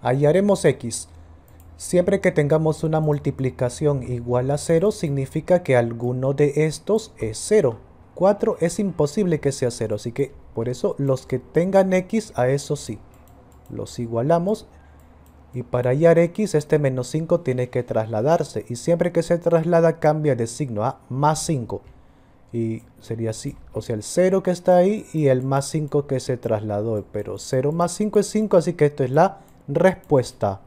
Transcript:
Hallaremos x. Siempre que tengamos una multiplicación igual a 0 significa que alguno de estos es 0. 4 es imposible que sea 0, así que por eso los que tengan x a eso sí. Los igualamos y para hallar x este menos 5 tiene que trasladarse y siempre que se traslada cambia de signo a más 5. Y sería así, o sea el 0 que está ahí y el más 5 que se trasladó, pero 0 más 5 es 5, así que esto es la Respuesta.